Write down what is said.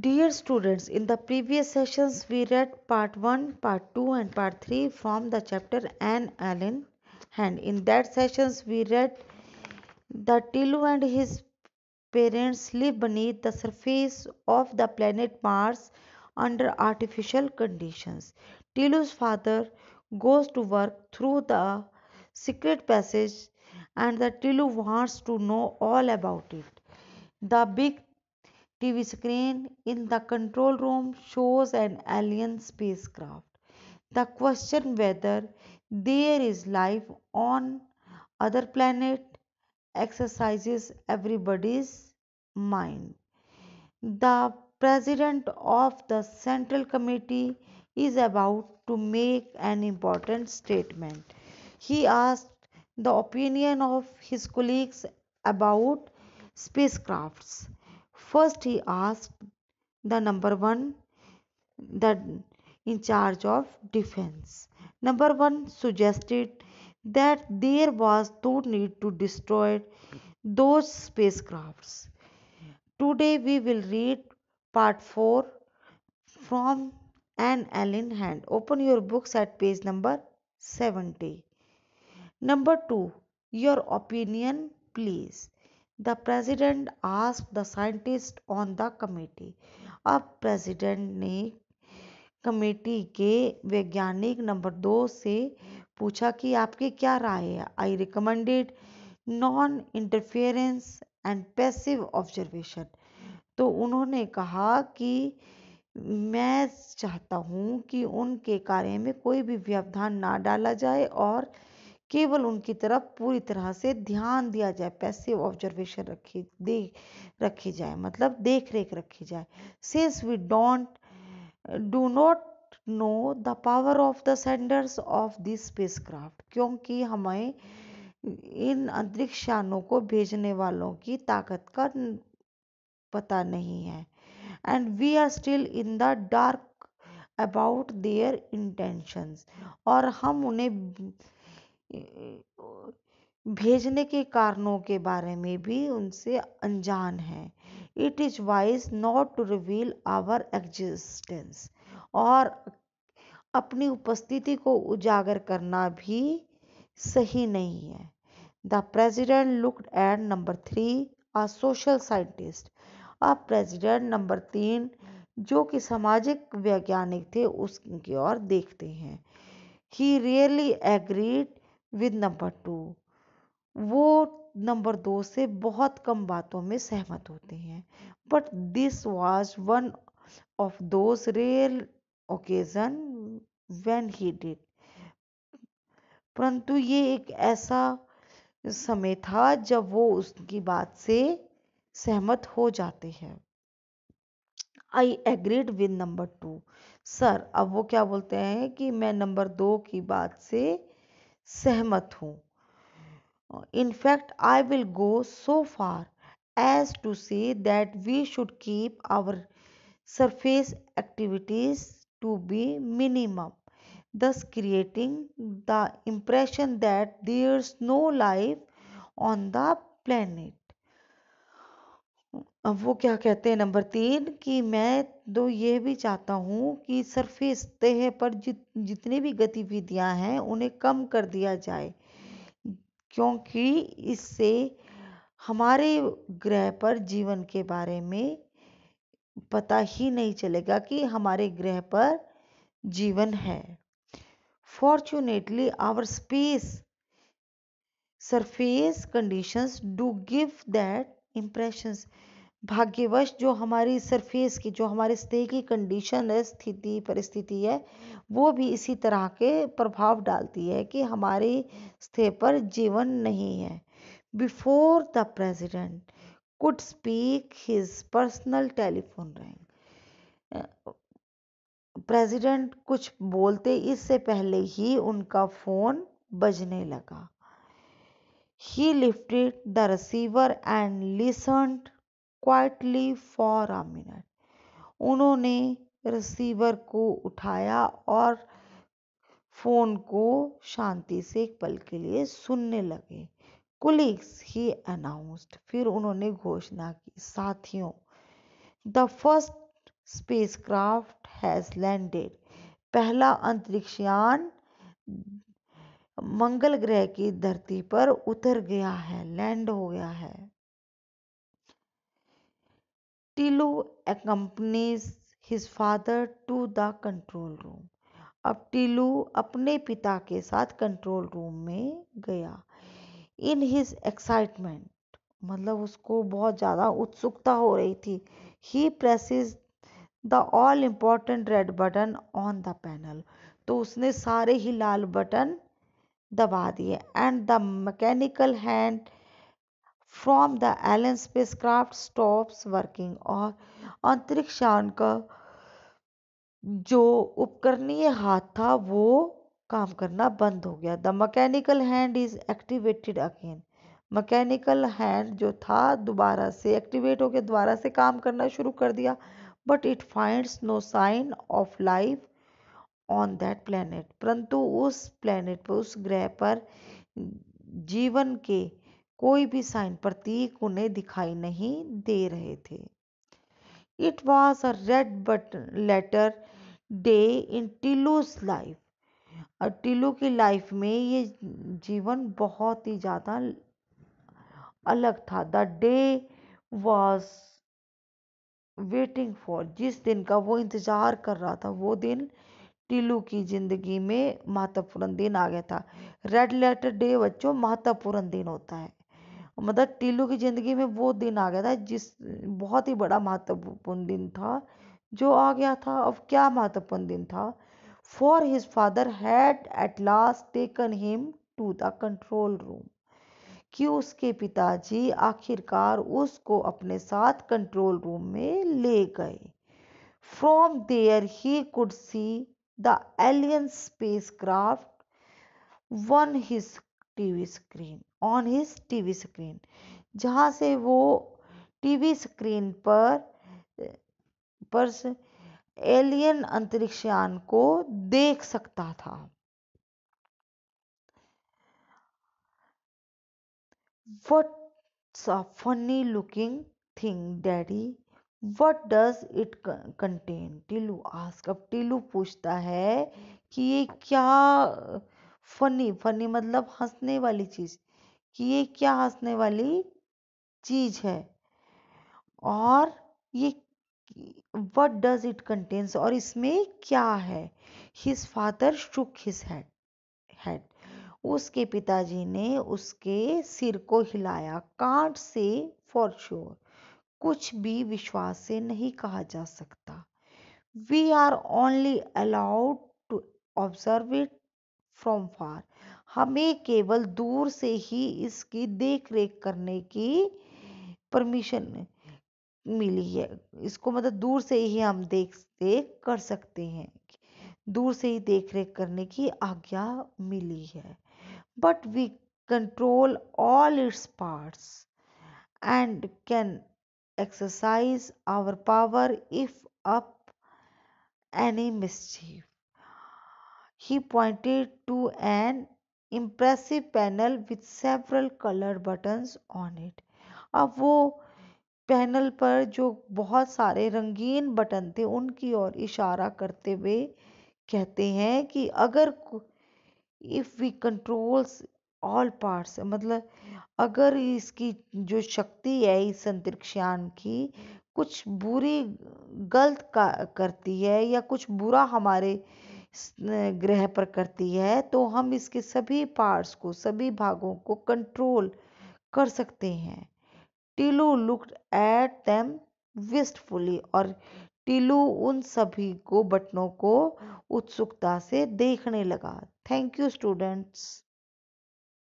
Dear students, in the previous sessions we read part 1, part 2 and part 3 from the chapter Anne Allen and in that sessions we read that Tilu and his parents live beneath the surface of the planet Mars under artificial conditions. Tilu's father goes to work through the secret passage and the Tilu wants to know all about it. The big TV screen in the control room shows an alien spacecraft. The question whether there is life on other planet exercises everybody's mind. The president of the Central Committee is about to make an important statement. He asked the opinion of his colleagues about spacecrafts. First, he asked the number one, the in charge of defense. Number one suggested that there was no need to destroy those spacecrafts. Today we will read part 4 from Anne Allen Hand. Open your books at page number 70. Number 2. Your opinion please. The president asked the scientist on the committee. अब president ने committee के वैज्ञानिक number दो से पूछा कि आपकी क्या राय है I recommended non interference and passive observation तो उन्होंने कहा कि मैं चाहता हूँ कि उनके कार्य में कोई भी व्यवधान ना डाला जाए और केवल उनकी तरफ पूरी तरह से ध्यान दिया जाए पैसिव ऑब्जर्वेशन रखी दे रखी जाए मतलब देख रेख रखी जाए since we don't do not know the power of the senders of this spacecraft क्योंकि हमें इन अंतरिक्ष यानों को भेजने वालों की ताकत का पता नहीं है and we are still in the dark about their intentions और हम उन्हें भेजने के कारणों के बारे में भी उनसे अनजान है it is wise not to reveal our existence और अपनी उपस्थिति को उजागर करना भी सही नहीं है the president looked at number three a social scientist अब प्रेजिडेंट नंबर तीन जो कि सामाजिक वैज्ञानिक थे उसकी ओर देखते हैं he really agreed with number two वो नंबर दो से बहुत कम बातों में सहमत होते हैं but this was one of those rare occasion when he did परंतु ये एक ऐसा समय था जब वो उसकी बात से सहमत हो जाते हैं I agreed with number two sir अब वो क्या बोलते हैं कि मैं नंबर दो की बात से सहमत हूँ in fact I will go so far as to say that we should keep our surface activities to be minimum thus creating the impression that there's no life on the planet अब वो क्या कहते हैं नंबर तीन कि मैं तो ये भी चाहता हूँ कि सरफेस तह पर जित जितनी भी गतिविधियाँ हैं उन्हें कम कर दिया जाए क्योंकि इससे हमारे ग्रह पर जीवन के बारे में पता ही नहीं चलेगा कि हमारे ग्रह पर जीवन है fortunately our space surface conditions do give that impressions भाग्यवश जो हमारी सरफेस की जो हमारे स्टे की कंडीशन है स्थिति परिस्थिति है वो भी इसी तरह के प्रभाव डालती है कि हमारे स्थे पर जीवन नहीं है before the president could speak his personal telephone rang president कुछ बोलते इससे पहले ही उनका फ़ोन बजने लगा he lifted the receiver and listened quietly for a minute उन्होंने रिसीवर को उठाया और फोन को शांति से एक पल के लिए सुनने लगे कुलिग्स ही अनाउंस्ड फिर उन्होंने घोषणा की साथियों the first spacecraft has landed पहला अंतरिक्षयान मंगल ग्रह की धरती पर उतर गया है लैंड हो गया है Tilo accompanies his father to the control room. अब टीलू अपने पिता के साथ कंट्रोल रूम में गया इन हिज एक्साइटमेंट मतलब उसको बहुत ज़्यादा उत्सुकता हो रही थी he presses the all important red button on the panel तो उसने सारे ही लाल बटन दबा दिए and the mechanical hand the alien spacecraft stop working और अंतरिक्ष यान का जो उपकरणीय हाथ था वो काम करना बंद हो गया the mechanical hand is activated again mechanical hand जो था दोबारा से एक्टिवेट हो गया दोबारा से काम करना शुरू कर दिया but it finds no sign of life on that planet परंतु उस प्लानट पर उस ग्रह पर जीवन के कोई भी साइन प्रतीक उन्हें दिखाई नहीं दे रहे थे it was a red but letter day in Tilu's life और टिलू की लाइफ में ये जीवन बहुत ही ज़्यादा अलग था the day was waiting for जिस दिन का वो इंतज़ार कर रहा था वो दिन टिलू की ज़िंदगी में महत्वपूर्ण दिन आ गया था रेड लेटर डे बच्चों महत्वपूर्ण दिन होता है मतलब टीलू की ज़िंदगी में वो दिन आ गया था जिस बहुत ही बड़ा महत्वपूर्ण दिन था जो आ गया था अब क्या महत्वपूर्ण दिन था for his father had at last taken him to the control room कि उसके पिताजी आखिरकार उसको अपने साथ कंट्रोल रूम में ले गए from there he could see the alien spacecraft on his TV screen on his TV screen जहाँ से वो टीवी स्क्रीन पर पर एलियन अंतरिक्षयान को देख सकता था what's a funny looking thing daddy what does it contain Tilu ask अब टीलू पूछता है कि ये क्या फनी फनी मतलब हंसने वाली चीज़ कि ये क्या हंसने वाली चीज़ है और ये वट डज इट कंटेन्स और इसमें क्या है his father shook his head head उसके पिताजी ने उसके सिर को हिलाया कांट से फॉर श्योर कुछ भी विश्वास से नहीं कहा जा सकता we are only allowed to observe it from far हमें केवल दूर से ही इसकी देख रेख करने की परमिशन मिली है इसको मतलब दूर से ही हम देख देख कर सकते हैं दूर से ही देख रेख करने की आज्ञा मिली है but we control all its parts and can exercise our power if up any mischief He pointed to an impressive panel with several color buttons on it. अब वो पैनल पर जो बहुत सारे रंगीन बटन थे उनकी ओर इशारा करते हुए कहते हैं कि अगर if we controls all parts मतलब अगर इसकी जो शक्ति है इस अंतरिक्षयान की कुछ बुरी गलत का करती है या कुछ बुरा हमारे ग्रह पर करती है तो हम इसके सभी पार्ट्स को सभी भागों को कंट्रोल कर सकते हैं Tilu looked at them wistfully और टीलू उन सभी को बटनों को उत्सुकता से देखने लगा थैंक यू स्टूडेंट्स